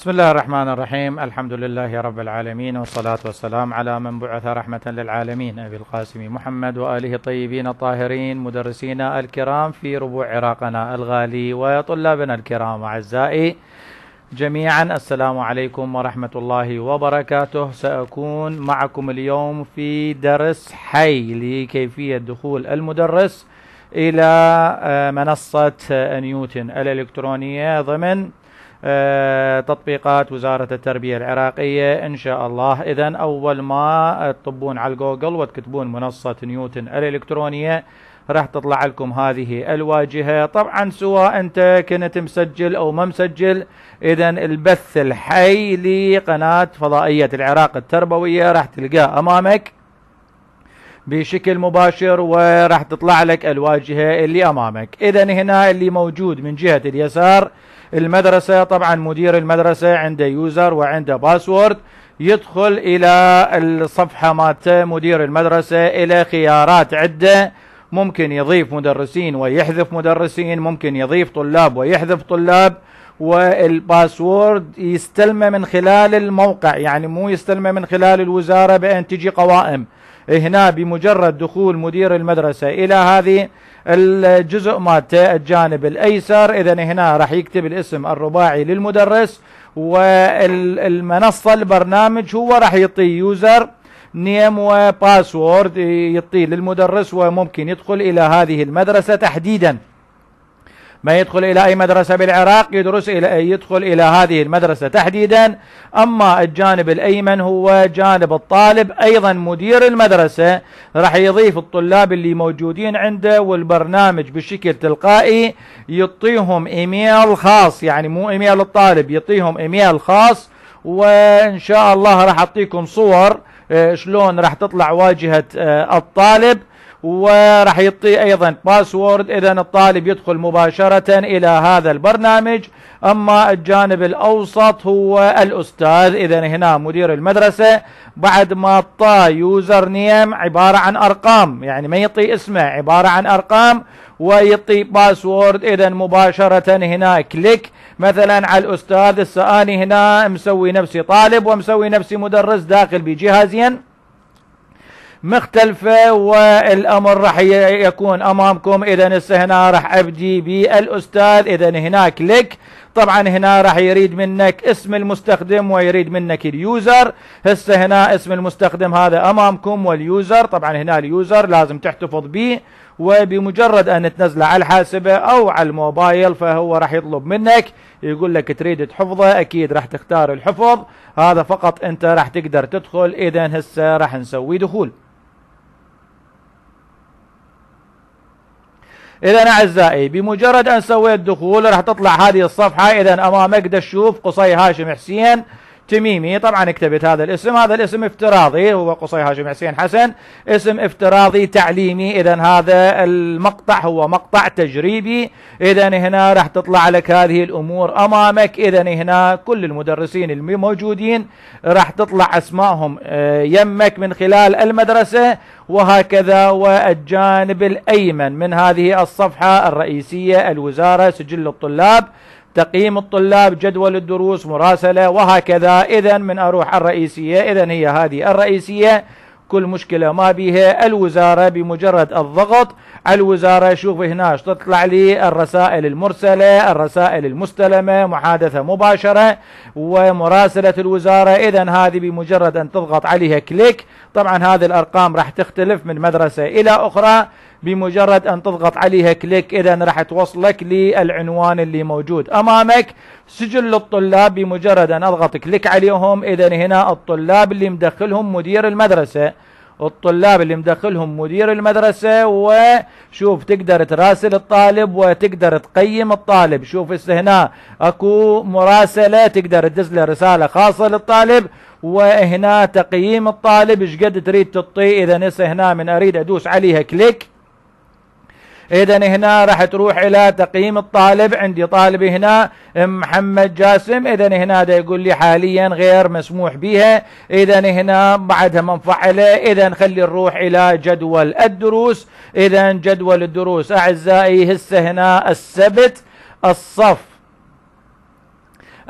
بسم الله الرحمن الرحيم الحمد لله رب العالمين والصلاة والسلام على من بعث رحمة للعالمين أبي القاسم محمد وآله الطيبين الطاهرين مدرسينا الكرام في ربوع عراقنا الغالي وطلابنا الكرام أعزائي جميعا السلام عليكم ورحمة الله وبركاته سأكون معكم اليوم في درس حي لكيفية دخول المدرس إلى منصة نيوتن الإلكترونية ضمن آه، تطبيقات وزارة التربية العراقية إن شاء الله إذا أول ما تطبون على جوجل وتكتبون منصة نيوتن الإلكترونية راح تطلع لكم هذه الواجهة طبعا سواء أنت كنت مسجل أو ما مسجل إذا البث الحي لقناة فضائية العراق التربوية راح تلقاه أمامك بشكل مباشر وراح تطلع لك الواجهة اللي أمامك إذا هنا اللي موجود من جهة اليسار المدرسة طبعا مدير المدرسة عنده يوزر وعنده باسورد يدخل إلى الصفحة مالته مدير المدرسة إلى خيارات عدة ممكن يضيف مدرسين ويحذف مدرسين ممكن يضيف طلاب ويحذف طلاب والباسورد يستلمه من خلال الموقع يعني مو يستلمه من خلال الوزارة بأن تجي قوائم هنا بمجرد دخول مدير المدرسة إلى هذه الجزء مالته الجانب الأيسر إذا هنا راح يكتب الاسم الرباعي للمدرس والمنصة البرنامج هو راح يعطي يوزر نيم وباسورد يعطيه للمدرس وممكن يدخل إلى هذه المدرسة تحديداً ما يدخل إلى أي مدرسة بالعراق يدرس إلى يدخل إلى هذه المدرسة تحديدا أما الجانب الأيمن هو جانب الطالب أيضا مدير المدرسة راح يضيف الطلاب اللي موجودين عنده والبرنامج بشكل تلقائي يعطيهم إيميل خاص يعني مو إيميل الطالب يعطيهم إيميل خاص وإن شاء الله راح أعطيكم صور آه، شلون راح تطلع واجهة آه، الطالب وراح يعطي ايضا باسورد اذا الطالب يدخل مباشره الى هذا البرنامج اما الجانب الاوسط هو الاستاذ اذا هنا مدير المدرسه بعد ما اعطى يوزر نيم عباره عن ارقام يعني ما يعطي اسمه عباره عن ارقام ويعطي باسورد اذا مباشره هنا كليك مثلا على الاستاذ الساني هنا مسوي نفسي طالب ومسوي نفسي مدرس داخل بجهازين مختلفة والأمر راح يكون أمامكم إذا هسه هنا راح أبدي بالأستاذ إذا هناك لك طبعا هنا راح يريد منك اسم المستخدم ويريد منك اليوزر هسه هنا اسم المستخدم هذا امامكم واليوزر طبعا هنا اليوزر لازم تحتفظ به وبمجرد ان تنزله على الحاسبه او على الموبايل فهو راح يطلب منك يقول لك تريد تحفظه اكيد راح تختار الحفظ هذا فقط انت راح تقدر تدخل اذا هسه راح نسوي دخول اذا اعزائي بمجرد ان سويت دخول راح تطلع هذه الصفحة اذا امامك تشوف قصي هاشم حسين تميمي طبعا كتبت هذا الاسم هذا الاسم افتراضي هو قصي هاشم حسين حسن اسم افتراضي تعليمي إذا هذا المقطع هو مقطع تجريبي إذا هنا راح تطلع لك هذه الأمور أمامك إذا هنا كل المدرسين الموجودين راح تطلع أسمائهم آه، يمك من خلال المدرسة وهكذا والجانب الأيمن من هذه الصفحة الرئيسية الوزارة سجل الطلاب تقييم الطلاب جدول الدروس مراسلة وهكذا إذا من أروح الرئيسية إذا هي هذه الرئيسية كل مشكلة ما بها الوزارة بمجرد الضغط على الوزارة شوف هنا تطلع لي الرسائل المرسلة الرسائل المستلمة محادثة مباشرة ومراسلة الوزارة إذا هذه بمجرد أن تضغط عليها كليك طبعا هذه الأرقام راح تختلف من مدرسة إلى أخرى بمجرد ان تضغط عليها كليك اذا راح توصلك للعنوان اللي موجود امامك سجل للطلاب بمجرد ان اضغط كليك عليهم اذا هنا الطلاب اللي مدخلهم مدير المدرسه الطلاب اللي مدخلهم مدير المدرسة وشوف تقدر تراسل الطالب وتقدر تقيم الطالب شوف هنا اكو مراسلة تقدر تدز له رسالة خاصة للطالب وهنا تقييم الطالب ايش قد تريد تعطيه اذا نسى هنا من اريد ادوس عليها كليك اذا هنا راح تروح الى تقييم الطالب عندي طالب هنا محمد جاسم اذا هنا دا يقول لي حاليا غير مسموح بها اذا هنا بعدها ما نفعله اذا خلي نروح الى جدول الدروس اذا جدول الدروس اعزائي هسه هنا السبت الصف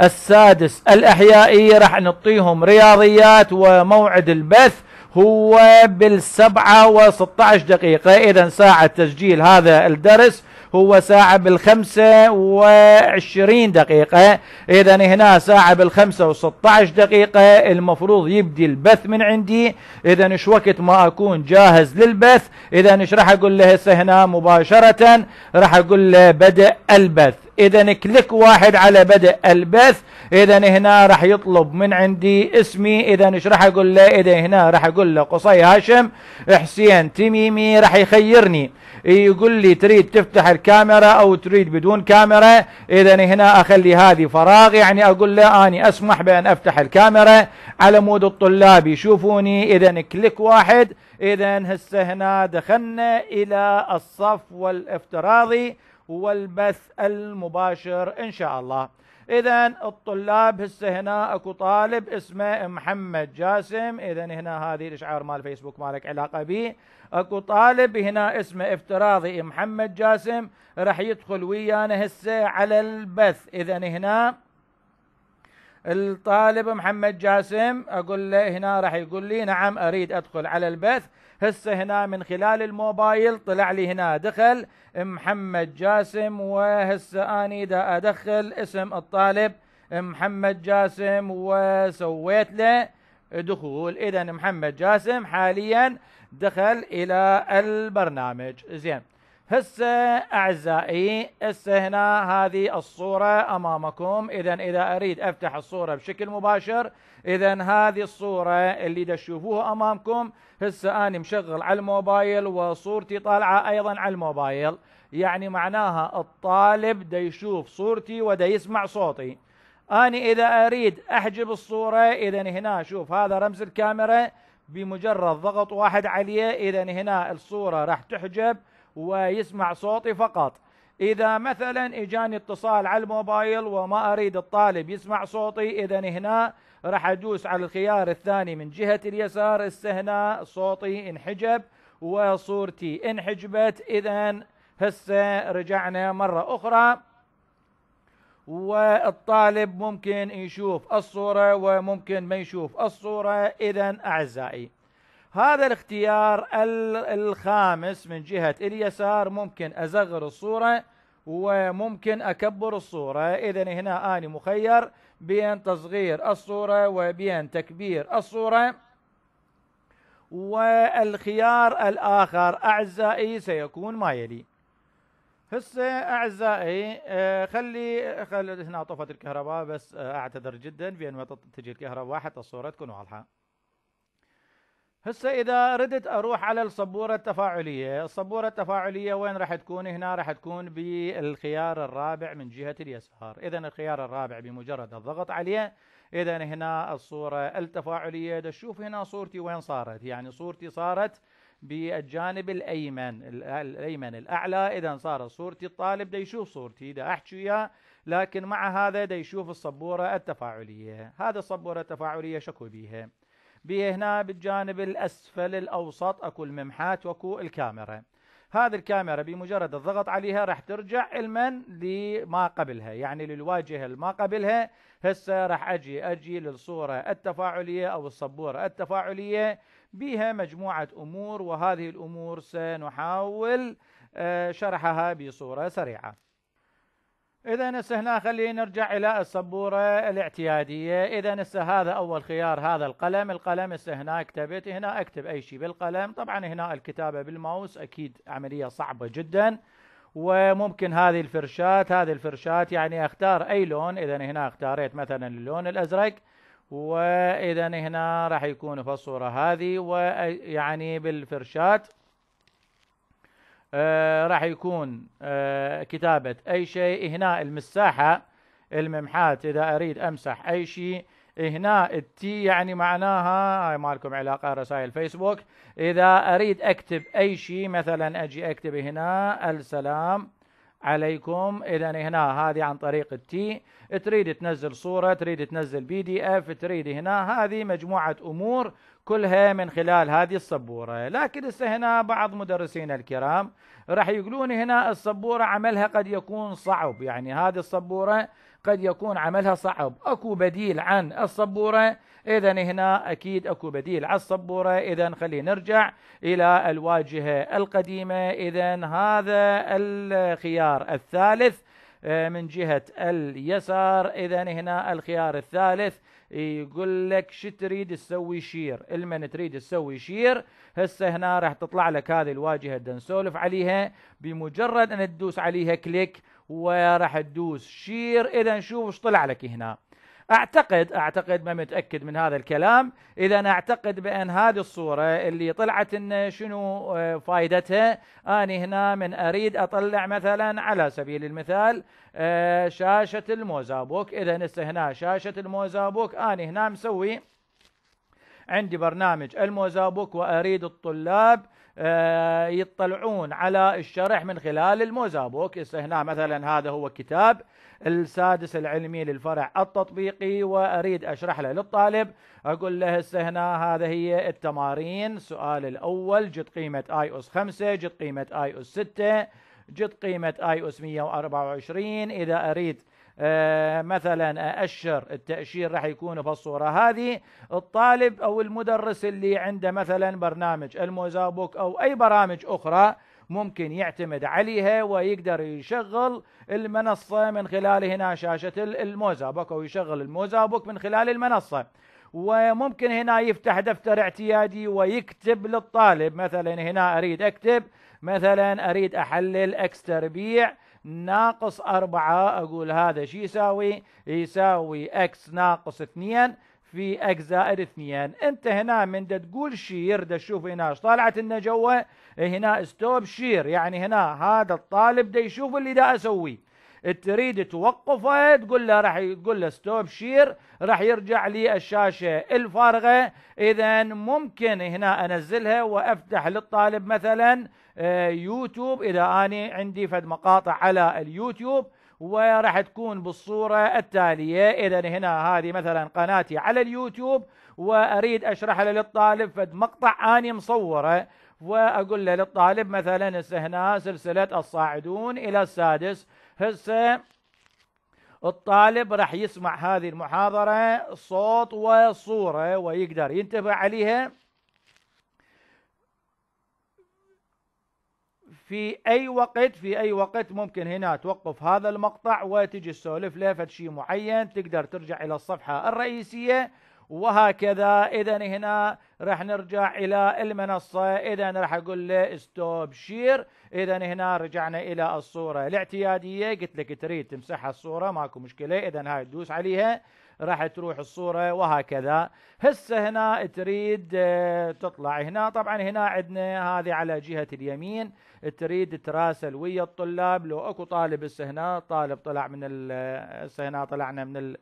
السادس الأحيائي راح نعطيهم رياضيات وموعد البث هو بالسبعة و16 دقيقة إذا ساعة تسجيل هذا الدرس هو ساعة بالخمسة وعشرين دقيقة إذا هنا ساعة بالخمسة وستعش دقيقة المفروض يبدي البث من عندي إذا إيش وقت ما أكون جاهز للبث إذا إيش راح أقول له هسه هنا مباشرة راح أقول له بدأ البث اذا كليك واحد على بدء البث اذا هنا راح يطلب من عندي اسمي اذا ايش راح اقول له اذا هنا راح اقول له قصي هاشم حسين تميمي راح يخيرني يقول لي تريد تفتح الكاميرا او تريد بدون كاميرا اذا هنا اخلي هذه فراغ يعني اقول له اني اسمح بان افتح الكاميرا على مود الطلاب يشوفوني اذا كليك واحد اذا هسه هنا دخلنا الى الصف والافتراضي والبث المباشر إن شاء الله إذا الطلاب هسه هنا اكو طالب اسمه محمد جاسم، إذا هنا هذه الإشعار مال فيسبوك مالك علاقة به، اكو طالب هنا اسمه افتراضي محمد جاسم راح يدخل ويانا هسه على البث، إذا هنا الطالب محمد جاسم اقول له هنا راح يقول لي نعم اريد ادخل على البث هسه هنا من خلال الموبايل طلع لي هنا دخل محمد جاسم وهسه اني دا ادخل اسم الطالب محمد جاسم وسويت له دخول اذا محمد جاسم حاليا دخل الى البرنامج زين هسه اعزائي هسه هنا هذه الصوره امامكم اذا اذا اريد افتح الصوره بشكل مباشر اذا هذه الصوره اللي تشوفوها امامكم هسه انا مشغل على الموبايل وصورتي طالعه ايضا على الموبايل يعني معناها الطالب دا يشوف صورتي ودا يسمع صوتي انا اذا اريد احجب الصوره اذا هنا شوف هذا رمز الكاميرا بمجرد ضغط واحد عليه اذا هنا الصوره راح تحجب ويسمع صوتي فقط اذا مثلا اجاني اتصال على الموبايل وما اريد الطالب يسمع صوتي اذا هنا راح ادوس على الخيار الثاني من جهه اليسار استهنا صوتي انحجب وصورتي انحجبت اذا هسه رجعنا مره اخرى والطالب ممكن يشوف الصوره وممكن ما يشوف الصوره اذا اعزائي هذا الاختيار الخامس من جهة اليسار ممكن أزغر الصورة وممكن أكبر الصورة إذا هنا أنا مخير بين تصغير الصورة وبين تكبير الصورة والخيار الآخر أعزائي سيكون ما يلي هسه أعزائي آه، خلي خلي هنا طفت الكهرباء بس آه، أعتذر جدا بأن ما تجي الكهرباء حتى الصورة تكون واضحة هسه اذا ردت اروح على السبوره التفاعليه، السبوره التفاعليه وين راح تكون؟ هنا راح تكون بالخيار الرابع من جهه اليسار، اذا الخيار الرابع بمجرد الضغط عليه اذا هنا الصوره التفاعليه، تشوف هنا صورتي وين صارت؟ يعني صورتي صارت بالجانب الايمن الايمن الاعلى، اذا صارت صورتي الطالب دا يشوف صورتي دا احكي وياه، لكن مع هذا دا يشوف السبوره التفاعليه، هذا السبوره التفاعليه شكو بيها. به هنا بالجانب الأسفل الأوسط أكو الممحات وأكو الكاميرا هذه الكاميرا بمجرد الضغط عليها راح ترجع المن لما قبلها يعني للواجهه الما قبلها هسه راح اجي اجي للصوره التفاعليه او الصبوره التفاعليه بها مجموعه امور وهذه الامور سنحاول آه، شرحها بصوره سريعه اذا هسه هنا خلينا نرجع الى السبوره الاعتياديه اذا هسه هذا اول خيار هذا القلم القلم هسه هنا كتبت هنا اكتب اي شيء بالقلم طبعا هنا الكتابه بالماوس اكيد عمليه صعبه جدا وممكن هذه الفرشات هذه الفرشات يعني اختار اي لون اذا هنا اختاريت مثلا اللون الازرق واذا هنا راح يكون في الصوره هذه ويعني بالفرشات آه، راح يكون آه، كتابة أي شيء هنا المساحة الممحات إذا أريد أمسح أي شيء هنا التي يعني معناها هاي ما لكم علاقة رسائل فيسبوك إذا أريد أكتب أي شيء مثلا أجي أكتب هنا السلام عليكم إذا هنا هذه عن طريق التي تريد تنزل صورة تريد تنزل بي دي اف تريد هنا هذه مجموعة أمور كلها من خلال هذه السبوره لكن هسه هنا بعض مدرسينا الكرام راح يقولون هنا السبوره عملها قد يكون صعب يعني هذه السبوره قد يكون عملها صعب اكو بديل عن السبوره اذا هنا اكيد اكو بديل على السبوره اذا خلينا نرجع الى الواجهه القديمه اذا هذا الخيار الثالث آه، من جهة اليسار إذا هنا الخيار الثالث يقول لك شو تريد تسوي شير المن تريد تسوي شير هسه هنا راح تطلع لك هذه الواجهة نسولف عليها بمجرد أن تدوس عليها كليك وراح تدوس شير إذا نشوف ايش طلع لك هنا اعتقد اعتقد ما متاكد من هذا الكلام اذا اعتقد بان هذه الصوره اللي طلعت ان شنو آه، فائدتها اني هنا من اريد اطلع مثلا على سبيل المثال آه، شاشه الموزابوك اذا هسه هنا شاشه الموزابوك اني هنا مسوي عندي برنامج الموزابوك واريد الطلاب آه، يطلعون على الشرح من خلال الموزابوك هسه هنا مثلا هذا هو كتاب السادس العلمي للفرع التطبيقي وأريد أشرح له للطالب أقول له هسه هنا هذا هي التمارين السؤال الأول جد قيمة آي أس 5 جد قيمة آي أس 6 جد قيمة آي أس 124 إذا أريد أه مثلا أأشر التأشير راح يكون في الصورة هذه الطالب أو المدرس اللي عنده مثلا برنامج الموزابوك أو أي برامج أخرى ممكن يعتمد عليها ويقدر يشغل المنصة من خلال هنا شاشة الموزابوك أو يشغل الموزابوك من خلال المنصة وممكن هنا يفتح دفتر اعتيادي ويكتب للطالب مثلا هنا أريد أكتب مثلا أريد أحلل أكس تربيع ناقص أربعة أقول هذا شو يساوي يساوي أكس ناقص اثنين في أجزاء الاثنين أنت هنا من دا تقول شير دا تشوف هنا طالعت لنا جوا إيه هنا ستوب شير يعني هنا هذا الطالب دا يشوف اللي دا أسويه تريد توقفه تقول له راح تقول له ستوب شير راح يرجع لي الشاشه الفارغه اذا ممكن هنا انزلها وافتح للطالب مثلا آه، يوتيوب اذا اني عندي فد مقاطع على اليوتيوب وراح تكون بالصورة التالية إذا هنا هذه مثلا قناتي على اليوتيوب وأريد أشرحها للطالب فد مقطع أني مصوره وأقول له للطالب مثلا هنا سلسلة الصاعدون إلى السادس هسه الطالب راح يسمع هذه المحاضرة صوت وصورة ويقدر ينتبه عليها في اي وقت في اي وقت ممكن هنا توقف هذا المقطع وتجي تسولف له شيء معين تقدر ترجع الى الصفحه الرئيسيه وهكذا اذا هنا راح نرجع الى المنصه اذا راح اقول له ستوب شير اذا هنا رجعنا الى الصوره الاعتياديه قلت لك تريد تمسح الصوره ماكو مشكله اذا هاي تدوس عليها راح تروح الصورة وهكذا هسه هنا تريد آه، تطلع هنا طبعا هنا عندنا هذه على جهة اليمين تريد تراسل ويا الطلاب لو اكو طالب هسه هنا طالب طلع من هسه هنا طلعنا من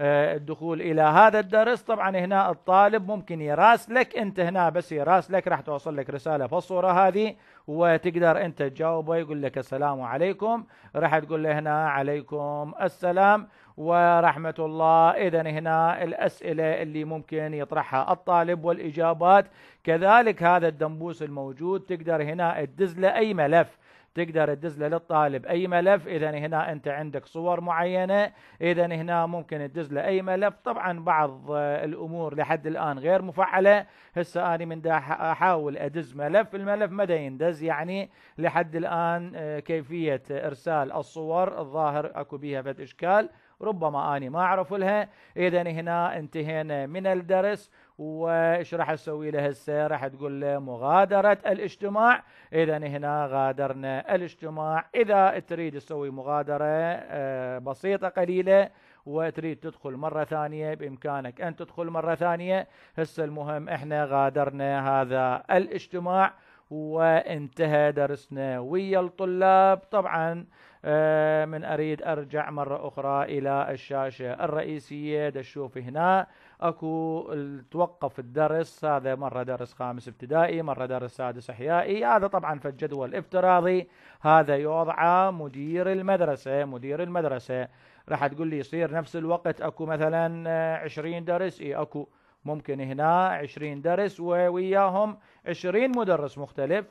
آه، الدخول الى هذا الدرس طبعا هنا الطالب ممكن يراسلك انت هنا بس يراسلك راح توصل لك رساله في الصوره هذه وتقدر انت تجاوبه يقول لك السلام عليكم راح تقول له هنا عليكم السلام ورحمة الله إذا هنا الأسئلة اللي ممكن يطرحها الطالب والإجابات كذلك هذا الدنبوس الموجود تقدر هنا تدز له أي ملف تقدر تدز له للطالب اي ملف اذا هنا انت عندك صور معينه اذا هنا ممكن تدز له اي ملف طبعا بعض الامور لحد الان غير مفعله هسه انا من دا احاول ادز ملف الملف مدى يندز يعني لحد الان آه، كيفيه ارسال الصور الظاهر اكو بيها فد اشكال ربما أني ما أعرف لها إذا هنا انتهينا من الدرس وإيش راح أسوي له هسه راح تقول له مغادرة الاجتماع إذا هنا غادرنا الاجتماع إذا تريد تسوي مغادرة آه، بسيطة قليلة وتريد تدخل مرة ثانية بإمكانك أن تدخل مرة ثانية هسه المهم إحنا غادرنا هذا الاجتماع وانتهى درسنا ويا الطلاب طبعا آه، من اريد ارجع مرة اخرى الى الشاشة الرئيسية تشوف هنا اكو توقف الدرس هذا مرة درس خامس ابتدائي مرة درس سادس احيائي هذا طبعا في الجدول الافتراضي هذا يوضع مدير المدرسة مدير المدرسة راح تقول لي يصير نفس الوقت اكو مثلا 20 آه، درس اي اكو ممكن هنا 20 درس ووياهم 20 مدرس مختلف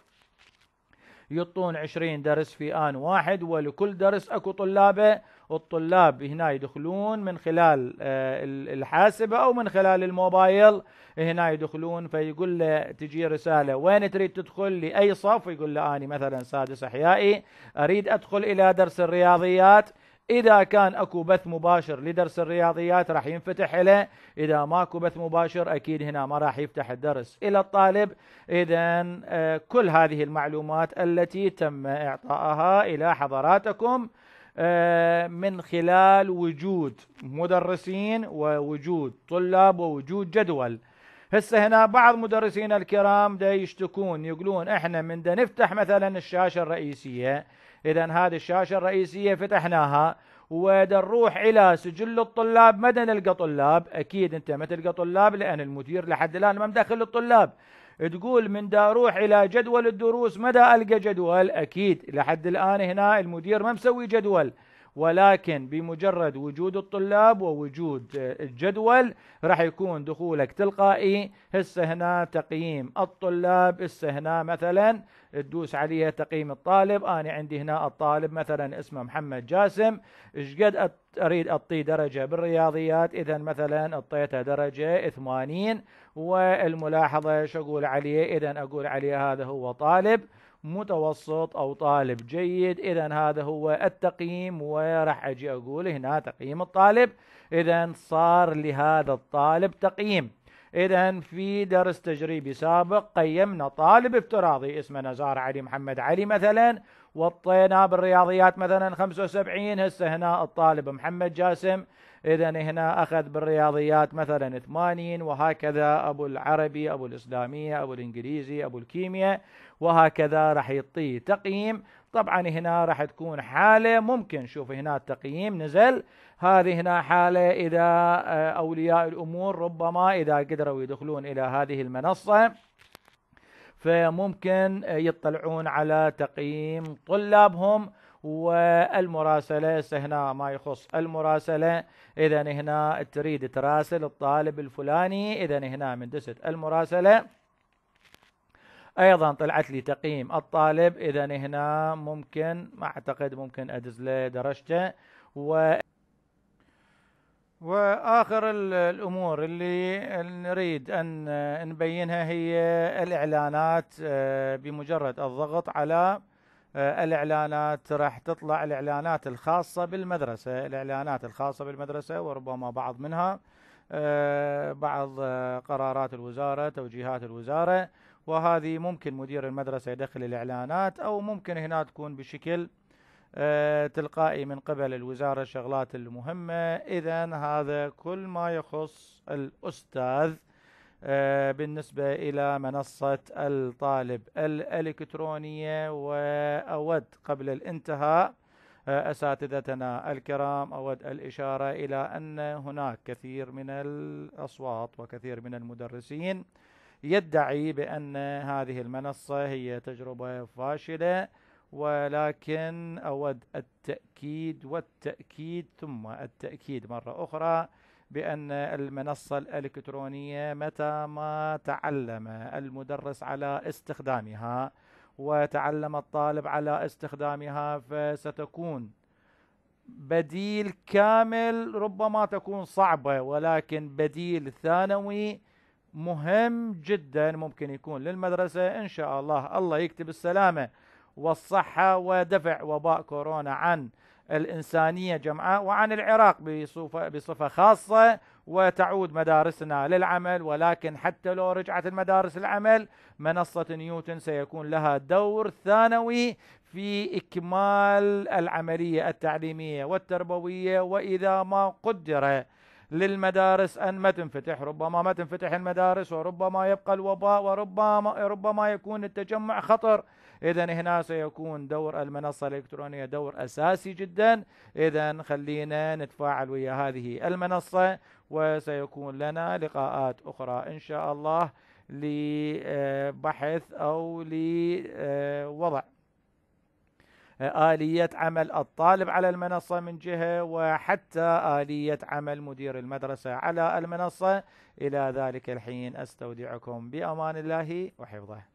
يعطون 20 درس في آن واحد ولكل درس أكو طلابه الطلاب هنا يدخلون من خلال آه، الحاسبة أو من خلال الموبايل هنا يدخلون فيقول له تجي رسالة وين تريد تدخل لأي صف يقول له أنا مثلا سادس أحيائي أريد أدخل إلى درس الرياضيات اذا كان اكو بث مباشر لدرس الرياضيات راح ينفتح له اذا ماكو بث مباشر اكيد هنا ما راح يفتح الدرس الى الطالب اذا آه، كل هذه المعلومات التي تم اعطائها الى حضراتكم آه، من خلال وجود مدرسين ووجود طلاب ووجود جدول هسه هنا بعض مدرسين الكرام دا يشتكون يقولون احنا من دا نفتح مثلا الشاشة الرئيسية إذا هذه الشاشة الرئيسية فتحناها وإذا نروح إلى سجل الطلاب مدى نلقى طلاب أكيد أنت ما تلقى طلاب لأن المدير لحد الآن ما مدخل الطلاب تقول من دا اروح الى جدول الدروس مدى القى جدول اكيد لحد الان هنا المدير ما مسوي جدول ولكن بمجرد وجود الطلاب ووجود الجدول راح يكون دخولك تلقائي هسه هنا تقييم الطلاب هسه هنا مثلا تدوس عليها تقييم الطالب انا عندي هنا الطالب مثلا اسمه محمد جاسم ايش قد اريد اعطيه درجه بالرياضيات اذا مثلا اعطيته درجه 80 والملاحظه ايش اقول عليه اذا اقول عليه هذا هو طالب متوسط او طالب جيد اذا هذا هو التقييم وراح اجي اقول هنا تقييم الطالب اذا صار لهذا الطالب تقييم إذا في درس تجريبي سابق قيمنا طالب افتراضي اسمه نزار علي محمد علي مثلا وطيناه بالرياضيات مثلا 75 هسه هنا الطالب محمد جاسم إذا هنا أخذ بالرياضيات مثلا 80 وهكذا أبو العربي أبو الإسلامية أبو الإنجليزي أبو الكيمياء وهكذا راح يعطيه تقييم طبعا هنا راح تكون حالة ممكن شوف هنا التقييم نزل هذه هنا حالة إذا آه، أولياء الأمور ربما إذا قدروا يدخلون إلى هذه المنصة فممكن يطلعون على تقييم طلابهم والمراسلة هنا ما يخص المراسلة إذا هنا تريد تراسل الطالب الفلاني إذا هنا من دست المراسلة ايضا طلعت لي تقييم الطالب اذا هنا ممكن ما اعتقد ممكن ادز له درجته و واخر الامور اللي نريد ان نبينها هي الاعلانات آه، بمجرد الضغط على آه، الاعلانات راح تطلع الاعلانات الخاصه بالمدرسه الاعلانات الخاصه بالمدرسه وربما بعض منها آه، بعض آه، قرارات الوزاره توجيهات الوزاره وهذه ممكن مدير المدرسه يدخل الاعلانات او ممكن هنا تكون بشكل تلقائي من قبل الوزاره الشغلات المهمه اذا هذا كل ما يخص الاستاذ آه، بالنسبة إلى منصة الطالب الإلكترونية وأود قبل الانتهاء آه، أساتذتنا الكرام أود الإشارة إلى أن هناك كثير من الأصوات وكثير من المدرسين يدعي بأن هذه المنصة هي تجربة فاشلة ولكن أود التأكيد والتأكيد ثم التأكيد مرة أخرى بأن المنصة الإلكترونية متى ما تعلم المدرس على استخدامها وتعلم الطالب على استخدامها فستكون بديل كامل ربما تكون صعبة ولكن بديل ثانوي مهم جدا ممكن يكون للمدرسة إن شاء الله الله يكتب السلامة والصحة ودفع وباء كورونا عن الإنسانية جمعاء وعن العراق بصفة خاصة وتعود مدارسنا للعمل ولكن حتى لو رجعت المدارس العمل منصة نيوتن سيكون لها دور ثانوي في إكمال العملية التعليمية والتربوية وإذا ما قدر للمدارس ان ما تنفتح ربما ما تنفتح المدارس وربما يبقى الوباء وربما ربما يكون التجمع خطر اذا هنا سيكون دور المنصه الالكترونيه دور اساسي جدا اذا خلينا نتفاعل ويا هذه المنصه وسيكون لنا لقاءات اخرى ان شاء الله لبحث او لوضع آلية عمل الطالب على المنصة من جهة وحتى آلية عمل مدير المدرسة على المنصة إلى ذلك الحين أستودعكم بأمان الله وحفظه